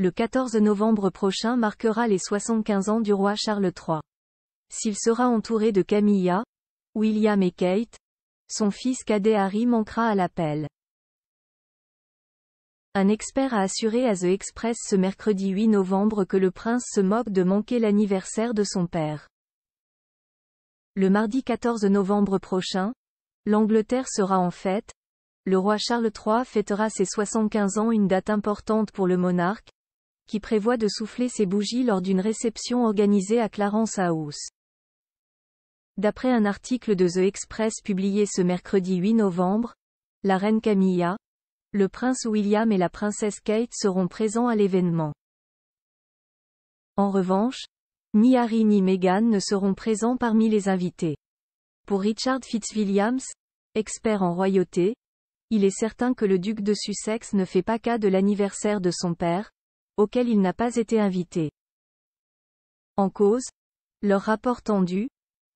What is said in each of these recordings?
Le 14 novembre prochain marquera les 75 ans du roi Charles III. S'il sera entouré de Camilla, William et Kate, son fils cadet Harry manquera à l'appel. Un expert a assuré à The Express ce mercredi 8 novembre que le prince se moque de manquer l'anniversaire de son père. Le mardi 14 novembre prochain, l'Angleterre sera en fête, le roi Charles III fêtera ses 75 ans une date importante pour le monarque, qui prévoit de souffler ses bougies lors d'une réception organisée à Clarence House. D'après un article de The Express publié ce mercredi 8 novembre, la reine Camilla, le prince William et la princesse Kate seront présents à l'événement. En revanche, ni Harry ni Meghan ne seront présents parmi les invités. Pour Richard Fitzwilliams, expert en royauté, il est certain que le duc de Sussex ne fait pas cas de l'anniversaire de son père, auquel il n'a pas été invité. En cause, leur rapport tendu,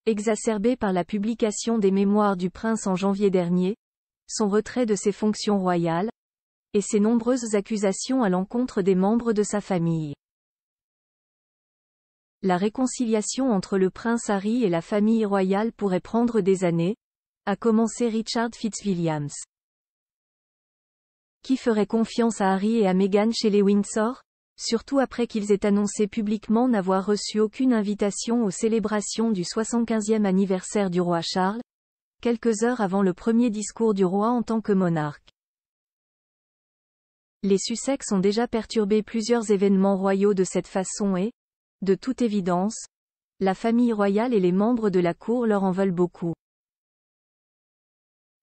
exacerbé par la publication des mémoires du prince en janvier dernier, son retrait de ses fonctions royales, et ses nombreuses accusations à l'encontre des membres de sa famille. La réconciliation entre le prince Harry et la famille royale pourrait prendre des années, a commencé Richard Fitzwilliams. Qui ferait confiance à Harry et à Meghan chez les Windsor surtout après qu'ils aient annoncé publiquement n'avoir reçu aucune invitation aux célébrations du 75e anniversaire du roi Charles, quelques heures avant le premier discours du roi en tant que monarque. Les Sussex ont déjà perturbé plusieurs événements royaux de cette façon et, de toute évidence, la famille royale et les membres de la cour leur en veulent beaucoup.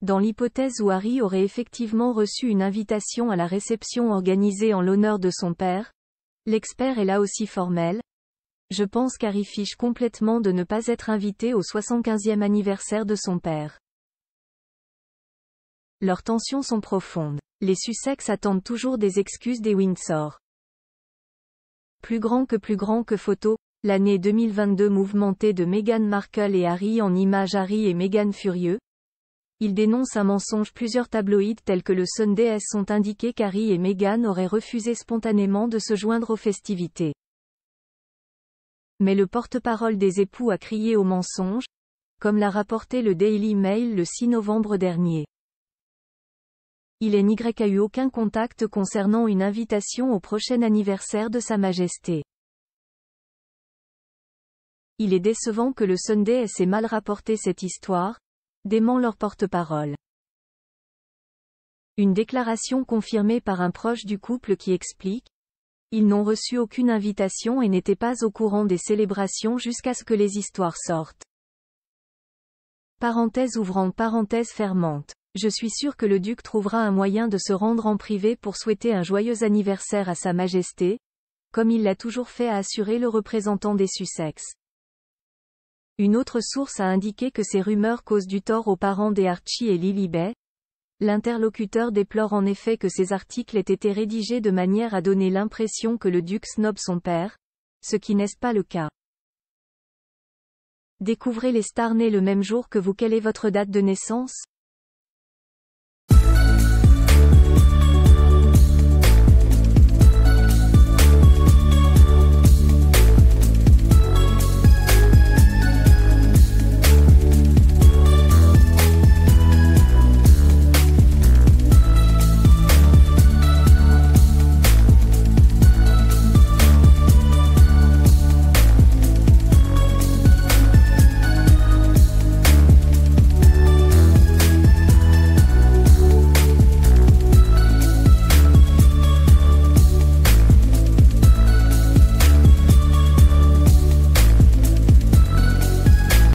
Dans l'hypothèse où Harry aurait effectivement reçu une invitation à la réception organisée en l'honneur de son père, L'expert est là aussi formel. Je pense qu'Harry fiche complètement de ne pas être invité au 75e anniversaire de son père. Leurs tensions sont profondes. Les Sussex attendent toujours des excuses des Windsor. Plus grand que plus grand que photo, l'année 2022 mouvementée de Meghan Markle et Harry en image Harry et Meghan furieux, il dénonce un mensonge plusieurs tabloïds tels que le Sunday S sont indiqués qu'Harry et Meghan auraient refusé spontanément de se joindre aux festivités. Mais le porte-parole des époux a crié au mensonge, comme l'a rapporté le Daily Mail le 6 novembre dernier. Il est n'y a eu aucun contact concernant une invitation au prochain anniversaire de Sa Majesté. Il est décevant que le Sunday ait mal rapporté cette histoire, dément leur porte-parole. Une déclaration confirmée par un proche du couple qui explique Ils n'ont reçu aucune invitation et n'étaient pas au courant des célébrations jusqu'à ce que les histoires sortent. Parenthèse ouvrant parenthèse fermante. Je suis sûr que le duc trouvera un moyen de se rendre en privé pour souhaiter un joyeux anniversaire à Sa Majesté, comme il l'a toujours fait à assurer le représentant des Sussex. Une autre source a indiqué que ces rumeurs causent du tort aux parents des Archie et Lily Bay. L'interlocuteur déplore en effet que ces articles aient été rédigés de manière à donner l'impression que le duc snob son père, ce qui n'est pas le cas. Découvrez les stars le même jour que vous. Quelle est votre date de naissance